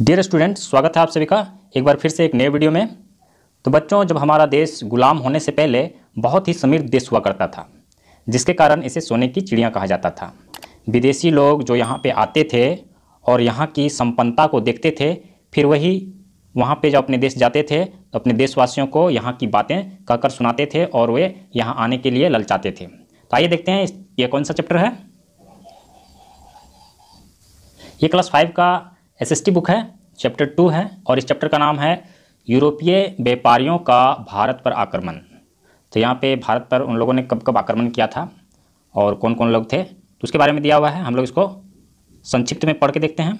dear student स्वागत है आप सभी का एक बार फिर से एक नए वीडियो में तो बच्चों जब हमारा देश गुलाम होने से पहले बहुत ही समृद्ध देश हुआ करता था जिसके कारण इसे सोने की चिड़िया कहा जाता था विदेशी लोग जो यहाँ पे आते थे और यहाँ की संपन्नता को देखते थे फिर वही वहाँ पे जब अपने देश जाते थे तो अपने देशवासियों को यहाँ की बातें कहकर सुनाते थे और वे यहाँ आने के लिए ललचाते थे तो आइए देखते हैं ये कौन सा चैप्टर है ये क्लास फाइव का एसएसटी बुक है चैप्टर टू है और इस चैप्टर का नाम है यूरोपीय व्यापारियों का भारत पर आक्रमण तो यहाँ पे भारत पर उन लोगों ने कब कब आक्रमण किया था और कौन कौन लोग थे तो उसके बारे में दिया हुआ है हम लोग इसको संक्षिप्त में पढ़ के देखते हैं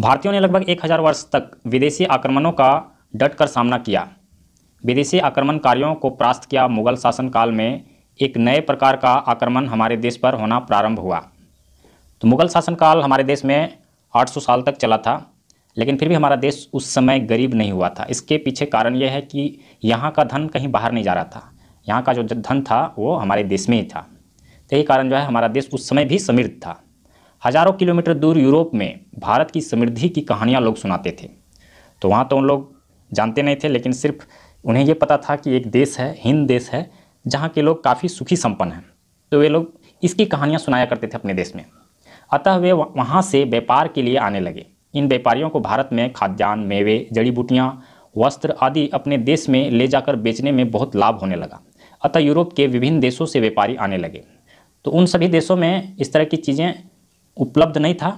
भारतीयों ने लगभग एक हज़ार वर्ष तक विदेशी आक्रमणों का डट कर सामना किया विदेशी आक्रमणकारियों को परास्त किया मुगल शासनकाल में एक नए प्रकार का आक्रमण हमारे देश पर होना प्रारंभ हुआ तो मुग़ल शासनकाल हमारे देश में 800 साल तक चला था लेकिन फिर भी हमारा देश उस समय गरीब नहीं हुआ था इसके पीछे कारण यह है कि यहाँ का धन कहीं बाहर नहीं जा रहा था यहाँ का जो धन था वो हमारे देश में ही था तो यही कारण जो है हमारा देश उस समय भी समृद्ध था हज़ारों किलोमीटर दूर यूरोप में भारत की समृद्धि की कहानियाँ लोग सुनाते थे तो वहाँ तो उन लोग जानते नहीं थे लेकिन सिर्फ उन्हें ये पता था कि एक देश है हिंद देश है जहाँ के लोग काफ़ी सुखी संपन्न हैं तो वे लोग इसकी कहानियाँ सुनाया करते थे अपने देश में अतः वे वहाँ से व्यापार के लिए आने लगे इन व्यापारियों को भारत में खाद्यान्न मेवे जड़ी बूटियाँ वस्त्र आदि अपने देश में ले जाकर बेचने में बहुत लाभ होने लगा अतः यूरोप के विभिन्न देशों से व्यापारी आने लगे तो उन सभी देशों में इस तरह की चीज़ें उपलब्ध नहीं था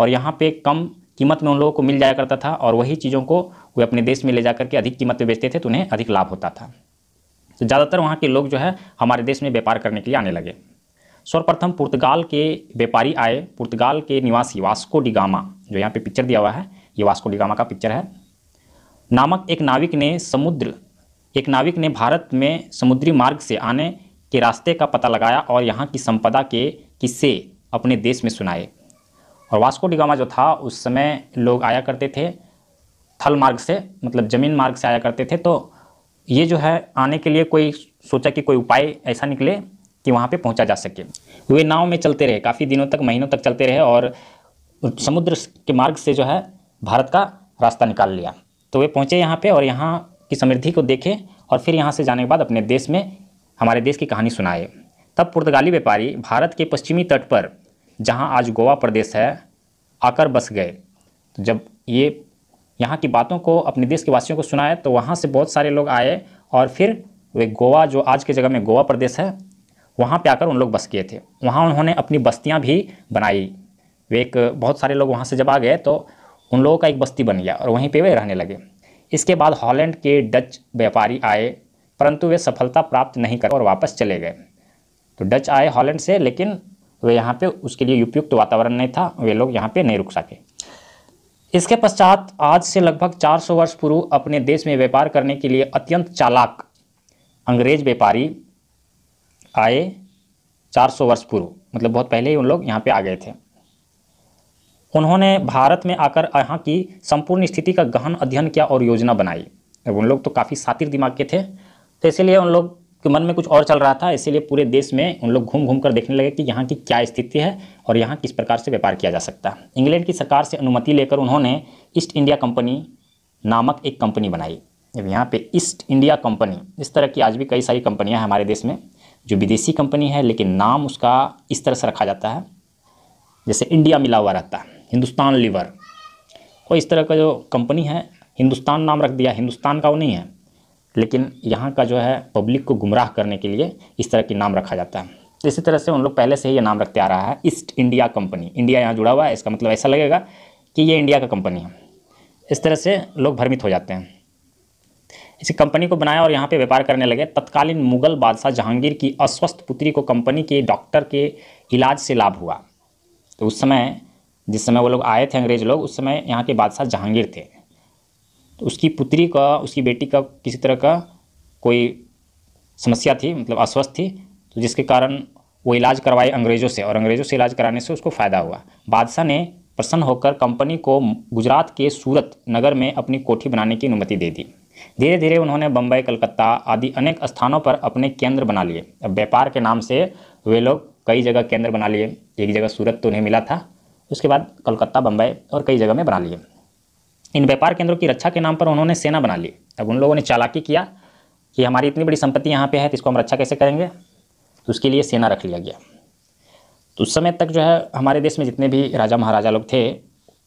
और यहाँ पे कम कीमत में उन लोगों को मिल जाया करता था और वही चीज़ों को वे अपने देश में ले जा के अधिक कीमत में बेचते थे तो उन्हें अधिक लाभ होता था तो ज़्यादातर वहाँ के लोग जो है हमारे देश में व्यापार करने के लिए आने लगे सर्वप्रथम पुर्तगाल के व्यापारी आए पुर्तगाल के निवासी वास्को डिगामा जो यहाँ पे पिक्चर दिया हुआ है ये वास्को डिगामा का पिक्चर है नामक एक नाविक ने समुद्र एक नाविक ने भारत में समुद्री मार्ग से आने के रास्ते का पता लगाया और यहाँ की संपदा के किस्से अपने देश में सुनाए और वास्को डिगामा जो था उस समय लोग आया करते थे थल मार्ग से मतलब जमीन मार्ग से आया करते थे तो ये जो है आने के लिए कोई सोचा कि कोई उपाय ऐसा निकले कि वहाँ पर पहुँचा जा सके वे नाव में चलते रहे काफ़ी दिनों तक महीनों तक चलते रहे और समुद्र के मार्ग से जो है भारत का रास्ता निकाल लिया तो वे पहुँचे यहाँ पर और यहाँ की समृद्धि को देखे और फिर यहाँ से जाने के बाद अपने देश में हमारे देश की कहानी सुनाए तब पुर्तगाली व्यापारी भारत के पश्चिमी तट पर जहाँ आज गोवा प्रदेश है आकर बस गए तो जब ये यहाँ की बातों को अपने देश के वासियों को सुनाए तो वहाँ से बहुत सारे लोग आए और फिर वे गोवा जो आज के जगह में गोवा प्रदेश है वहाँ पे आकर उन लोग बस गए थे वहाँ उन्होंने अपनी बस्तियाँ भी बनाई वे एक बहुत सारे लोग वहाँ से जब आ गए तो उन लोगों का एक बस्ती बन गया और वहीं पे वे रहने लगे इसके बाद हॉलैंड के डच व्यापारी आए परंतु वे सफलता प्राप्त नहीं कर और वापस चले गए तो डच आए हॉलैंड से लेकिन वे यहाँ पे उसके लिए उपयुक्त तो वातावरण नहीं था वे लोग यहाँ पे नहीं रुक सके इसके पश्चात आज से लगभग 400 वर्ष पूर्व अपने देश में व्यापार करने के लिए अत्यंत चालाक अंग्रेज व्यापारी आए 400 वर्ष पूर्व मतलब बहुत पहले ही उन लोग यहाँ पे आ गए थे उन्होंने भारत में आकर यहाँ की संपूर्ण स्थिति का गहन अध्ययन किया और योजना बनाई अब उन लोग तो काफ़ी सातिर दिमाग के थे तो इसीलिए उन लोग के मन में कुछ और चल रहा था इसीलिए पूरे देश में उन लोग घूम घूम कर देखने लगे कि यहाँ की क्या स्थिति है और यहाँ किस प्रकार से व्यापार किया जा सकता है इंग्लैंड की सरकार से अनुमति लेकर उन्होंने ईस्ट इंडिया कंपनी नामक एक कंपनी बनाई अब यहाँ पे ईस्ट इंडिया कंपनी इस तरह की आज भी कई सारी कंपनियाँ हैं हमारे देश में जो विदेशी कंपनी है लेकिन नाम उसका इस तरह से रखा जाता है जैसे इंडिया मिला हुआ रहता है हिंदुस्तान लीवर और इस तरह का जो कंपनी है हिंदुस्तान नाम रख दिया हिंदुस्तान का वो नहीं है लेकिन यहाँ का जो है पब्लिक को गुमराह करने के लिए इस तरह के नाम रखा जाता है तो इसी तरह से उन लोग पहले से ही ये नाम रखते आ रहा है ईस्ट इंडिया कंपनी इंडिया यहाँ जुड़ा हुआ है इसका मतलब ऐसा लगेगा कि ये इंडिया का कंपनी है इस तरह से लोग भ्रमित हो जाते हैं इसी कंपनी को बनाया और यहाँ पे व्यापार करने लगे तत्कालीन मुगल बादशाह जहांगीर की अस्वस्थ पुत्री को कंपनी के डॉक्टर के इलाज से लाभ हुआ तो उस समय जिस समय वो लोग आए थे अंग्रेज लोग उस समय यहाँ के बादशाह जहांगीर थे तो उसकी पुत्री का उसकी बेटी का किसी तरह का कोई समस्या थी मतलब अस्वस्थ थी तो जिसके कारण वो इलाज करवाए अंग्रेज़ों से और अंग्रेज़ों से इलाज कराने से उसको फ़ायदा हुआ बादशाह ने प्रसन्न होकर कंपनी को गुजरात के सूरत नगर में अपनी कोठी बनाने की अनुमति दे दी धीरे धीरे उन्होंने बम्बई कलकत्ता आदि अनेक स्थानों पर अपने केंद्र बना लिए अब व्यापार के नाम से वे लोग कई जगह केंद्र बना लिए एक जगह सूरत तो उन्हें मिला था उसके बाद कलकत्ता बम्बई और कई जगह में बना लिए इन व्यापार केंद्रों की रक्षा के नाम पर उन्होंने सेना बना ली अब उन लोगों ने चालाकी किया कि हमारी इतनी बड़ी संपत्ति यहाँ पे है तो इसको हम रक्षा कैसे करेंगे तो उसके लिए सेना रख लिया गया तो उस समय तक जो है हमारे देश में जितने भी राजा महाराजा लोग थे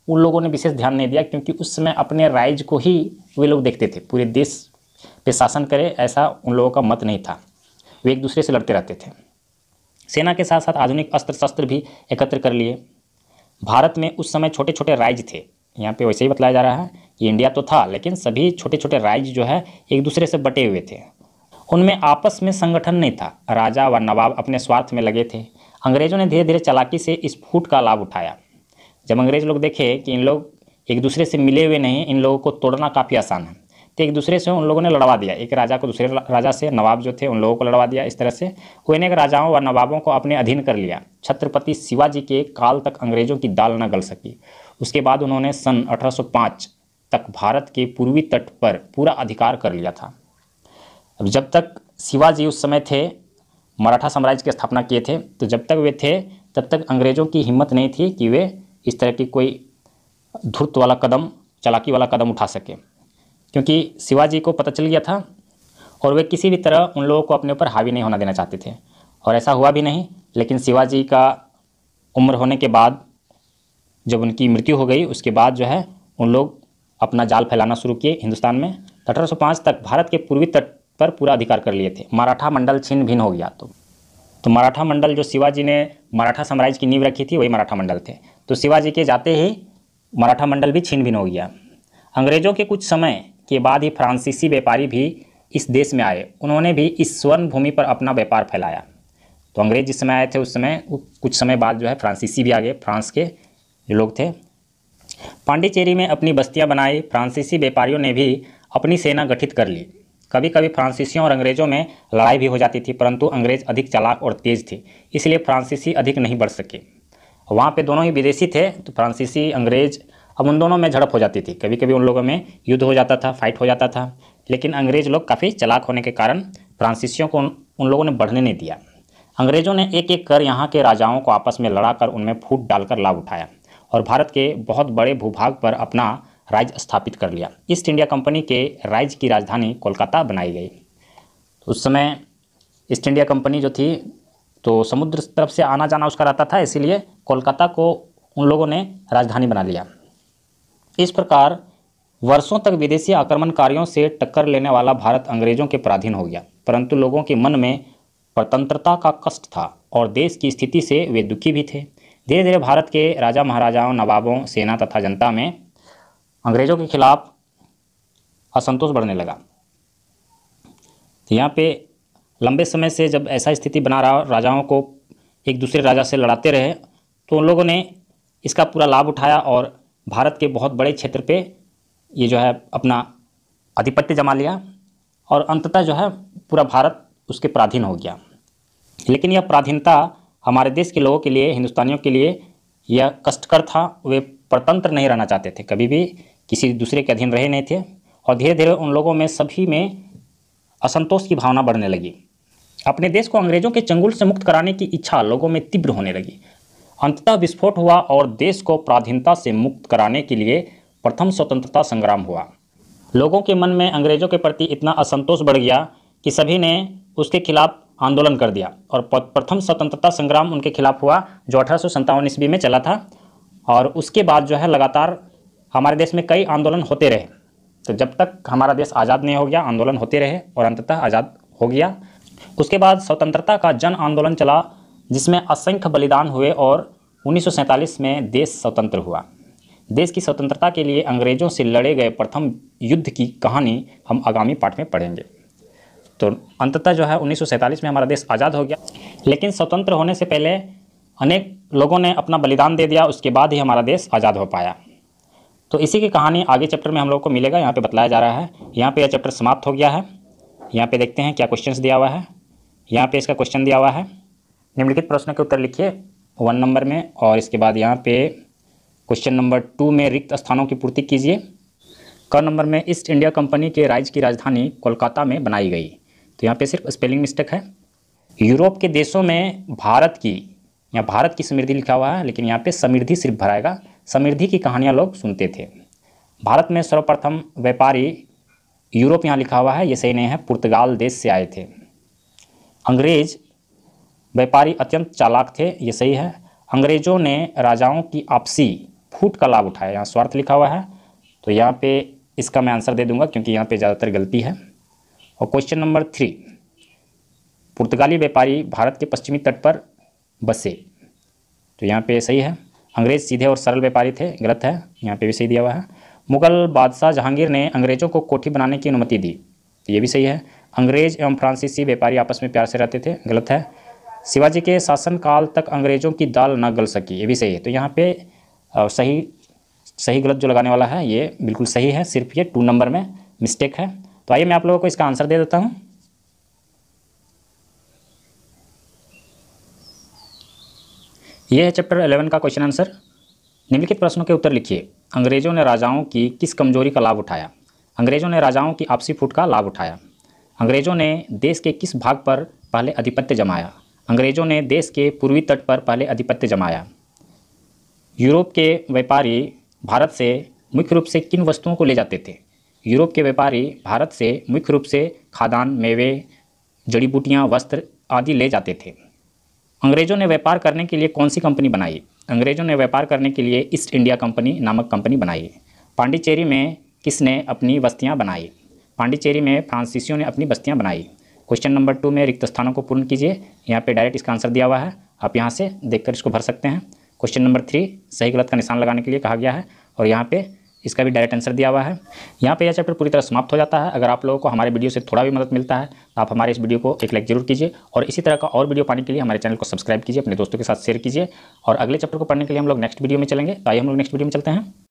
उन लोगों ने विशेष ध्यान नहीं दिया क्योंकि उस समय अपने राइज को ही वे लोग देखते थे पूरे देश पे शासन करे ऐसा उन लोगों का मत नहीं था वे एक दूसरे से लड़ते रहते थे सेना के साथ साथ आधुनिक अस्त्र शस्त्र भी एकत्र कर लिए भारत में उस समय छोटे छोटे राज्य थे यहाँ पे वैसे ही बताया जा रहा है कि इंडिया तो था लेकिन सभी छोटे छोटे राज्य जो है एक दूसरे से बटे हुए थे उनमें आपस में संगठन नहीं था राजा व नवाब अपने स्वार्थ में लगे थे अंग्रेजों ने धीरे धीरे चलाकी से इस फूट का लाभ उठाया जब अंग्रेज लोग देखे कि इन लोग एक दूसरे से मिले हुए नहीं इन लोगों को तोड़ना काफ़ी आसान है तो एक दूसरे से उन लोगों ने लड़वा दिया एक राजा को दूसरे राजा से नवाब जो थे उन लोगों को लड़वा दिया इस तरह से वो अनेक राजाओं व नवाबों को अपने अधीन कर लिया छत्रपति शिवाजी के काल तक अंग्रेजों की दाल न गल सकी उसके बाद उन्होंने सन 1805 तक भारत के पूर्वी तट पर पूरा अधिकार कर लिया था अब जब तक शिवाजी उस समय थे मराठा साम्राज्य की स्थापना किए थे तो जब तक वे थे तब तक अंग्रेज़ों की हिम्मत नहीं थी कि वे इस तरह की कोई धुर्त वाला कदम चलाकी वाला कदम उठा सके क्योंकि शिवाजी को पता चल गया था और वे किसी भी तरह उन लोगों को अपने ऊपर हावी नहीं होना देना चाहते थे और ऐसा हुआ भी नहीं लेकिन शिवाजी का उम्र होने के बाद जब उनकी मृत्यु हो गई उसके बाद जो है उन लोग अपना जाल फैलाना शुरू किए हिंदुस्तान में अठारह तक भारत के पूर्वी तट पर पूरा अधिकार कर लिए थे मराठा मंडल छिन्न भिन्न हो गया तो तो मराठा मंडल जो शिवाजी ने मराठा साम्राज्य की नींव रखी थी वही मराठा मंडल थे तो शिवाजी के जाते ही मराठा मंडल भी छीन भिन हो गया अंग्रेजों के कुछ समय के बाद ही फ्रांसीसी व्यापारी भी इस देश में आए उन्होंने भी इस स्वर्ण भूमि पर अपना व्यापार फैलाया तो अंग्रेज जिस समय आए थे उस समय कुछ समय बाद जो है फ्रांसीसी भी आ गए फ्रांस के जो लोग थे पांडिचेरी में अपनी बस्तियां बनाई फ्रांसीसी व्यापारियों ने भी अपनी सेना गठित कर ली कभी कभी फ्रांसीसियों और अंग्रेजों में लड़ाई भी हो जाती थी परंतु अंग्रेज अधिक चालाक और तेज थे इसलिए फ्रांसीसी अधिक नहीं बढ़ सके वहाँ पे दोनों ही विदेशी थे तो फ्रांसीसी अंग्रेज अब उन दोनों में झड़प हो जाती थी कभी कभी उन लोगों में युद्ध हो जाता था फाइट हो जाता था लेकिन अंग्रेज लोग काफ़ी चलाक होने के कारण फ्रांसीसियों को उन, उन लोगों ने बढ़ने नहीं दिया अंग्रेजों ने एक एक कर यहाँ के राजाओं को आपस में लड़ाकर उनमें फूट डालकर लाभ उठाया और भारत के बहुत बड़े भूभाग पर अपना राज्य स्थापित कर लिया ईस्ट इंडिया कंपनी के राज्य की राजधानी कोलकाता बनाई गई उस समय ईस्ट इंडिया कंपनी जो थी तो समुद्र तरफ से आना जाना उसका रहता था इसीलिए कोलकाता को उन लोगों ने राजधानी बना लिया इस प्रकार वर्षों तक विदेशी आक्रमणकारियों से टक्कर लेने वाला भारत अंग्रेजों के पराधीन हो गया परंतु लोगों के मन में स्वतंत्रता का कष्ट था और देश की स्थिति से वे दुखी भी थे धीरे धीरे भारत के राजा महाराजाओं नवाबों सेना तथा जनता में अंग्रेजों के खिलाफ असंतोष बढ़ने लगा यहाँ पे लंबे समय से जब ऐसा स्थिति बना रहा राजाओं को एक दूसरे राजा से लड़ाते रहे तो उन लोगों ने इसका पूरा लाभ उठाया और भारत के बहुत बड़े क्षेत्र पे ये जो है अपना आधिपत्य जमा लिया और अंततः जो है पूरा भारत उसके प्राधीन हो गया लेकिन यह प्राधीनता हमारे देश के लोगों के लिए हिंदुस्तानियों के लिए यह कष्टकर था वे परतंत्र नहीं रहना चाहते थे कभी भी किसी दूसरे के अधीन रहे नहीं थे और धीरे धीरे उन लोगों में सभी में असंतोष की भावना बढ़ने लगी अपने देश को अंग्रेजों के चंगुल से मुक्त कराने की इच्छा लोगों में तीव्र होने लगी अंततः विस्फोट हुआ और देश को प्राधीनता से मुक्त कराने के लिए प्रथम स्वतंत्रता संग्राम हुआ लोगों के मन में अंग्रेजों के प्रति इतना असंतोष बढ़ गया कि सभी ने उसके खिलाफ आंदोलन कर दिया और प्रथम स्वतंत्रता संग्राम उनके खिलाफ हुआ जो अठारह ईस्वी में चला था और उसके बाद जो है लगातार हमारे देश में कई आंदोलन होते रहे तो जब तक हमारा देश आज़ाद नहीं हो गया आंदोलन होते रहे और अंततः आज़ाद हो गया उसके बाद स्वतंत्रता का जन आंदोलन चला जिसमें असंख्य बलिदान हुए और उन्नीस में देश स्वतंत्र हुआ देश की स्वतंत्रता के लिए अंग्रेज़ों से लड़े गए प्रथम युद्ध की कहानी हम आगामी पाठ में पढ़ेंगे तो अंततः जो है उन्नीस में हमारा देश आज़ाद हो गया लेकिन स्वतंत्र होने से पहले अनेक लोगों ने अपना बलिदान दे दिया उसके बाद ही हमारा देश आज़ाद हो पाया तो इसी की कहानी आगे चैप्टर में हम लोग को मिलेगा यहाँ पे बताया जा रहा है यहाँ पे यह चैप्टर समाप्त हो गया है यहाँ पे देखते हैं क्या क्वेश्चन दिया हुआ है यहाँ पे इसका क्वेश्चन दिया हुआ है निम्नलिखित प्रश्न के उत्तर लिखिए वन नंबर में और इसके बाद यहाँ पे क्वेश्चन नंबर टू में रिक्त स्थानों की पूर्ति कीजिए क नंबर में ईस्ट इंडिया कंपनी के राज्य की राजधानी कोलकाता में बनाई गई तो यहाँ पे सिर्फ स्पेलिंग मिस्टेक है यूरोप के देशों में भारत की यहाँ भारत की समृद्धि लिखा हुआ है लेकिन यहाँ पे समृद्धि सिर्फ भराएगा समृद्धि की कहानियाँ लोग सुनते थे भारत में सर्वप्रथम व्यापारी यूरोप यहाँ लिखा हुआ है ये सही नहीं है पुर्तगाल देश से आए थे अंग्रेज व्यापारी अत्यंत चालाक थे ये सही है अंग्रेजों ने राजाओं की आपसी फूट का लाभ उठाया यहाँ स्वार्थ लिखा हुआ है तो यहाँ पे इसका मैं आंसर दे दूंगा क्योंकि यहाँ पे ज़्यादातर गलती है और क्वेश्चन नंबर थ्री पुर्तगाली व्यापारी भारत के पश्चिमी तट पर बसे तो यहाँ पे सही है अंग्रेज सीधे और सरल व्यापारी थे गलत है यहाँ पे भी सही दिया हुआ है मुगल बादशाह जहांगीर ने अंग्रेज़ों को कोठी बनाने की अनुमति दी तो ये भी सही है अंग्रेज़ एवं फ्रांसीसी व्यापारी आपस में प्यार से रहते थे गलत है शिवाजी के शासनकाल तक अंग्रेज़ों की दाल न गल सकी ये भी सही है तो यहाँ पे सही सही गलत जो लगाने वाला है ये बिल्कुल सही है सिर्फ ये टू नंबर में मिस्टेक है तो आइए मैं आप लोगों को इसका आंसर दे देता हूँ ये है चैप्टर 11 का क्वेश्चन आंसर निम्नलिखित प्रश्नों के उत्तर लिखिए अंग्रेज़ों ने राजाओं की किस कमजोरी का लाभ उठाया अंग्रेज़ों ने राजाओं की आपसी फूट का लाभ उठाया अंग्रेज़ों ने देश के किस भाग पर पहले आधिपत्य जमाया अंग्रेज़ों ने देश के पूर्वी तट पर पहले आधिपत्य जमाया यूरोप के व्यापारी भारत से मुख्य रूप से किन वस्तुओं को ले जाते थे यूरोप के व्यापारी भारत से मुख्य रूप से खादान मेवे जड़ी बूटियाँ वस्त्र आदि ले जाते थे अंग्रेज़ों ने व्यापार करने के लिए कौन सी कंपनी बनाई अंग्रेजों ने व्यापार करने के लिए ईस्ट इंडिया कंपनी नामक कंपनी बनाई पांडिचेरी में किसने अपनी बस्तियाँ बनाई पांडिचेरी में फ्रांसीसियों ने अपनी बस्तियाँ बनाई क्वेश्चन नंबर टू में रिक्त स्थानों को पूर्ण कीजिए यहाँ पे डायरेक्ट इसका आंसर दिया हुआ है आप यहाँ से देखकर इसको भर सकते हैं क्वेश्चन नंबर थ्री सही गलत का निशान लगाने के लिए कहा गया है और यहाँ पे इसका भी डायरेक्ट आंसर दिया हुआ है यहाँ पे यह चैप्टर पूरी तरह समाप्त हो जाता है अगर आप लोगों को हमारे वीडियो से थोड़ा भी मदद मिलता है तो आप हमारे इस वीडियो को एक लाइक जरूर कीजिए और इसी तरह का और वीडियो पाने के लिए हमारे चैनल को सब्सक्राइब कीजिए अपने दोस्तों के साथ शेयर कीजिए और अगले चैप्टर को पढ़ने के लिए हम लोग नेक्स्ट वीडियो में चलेंगे तो आइए हम लोग नेक्स्ट वीडियो में चलते हैं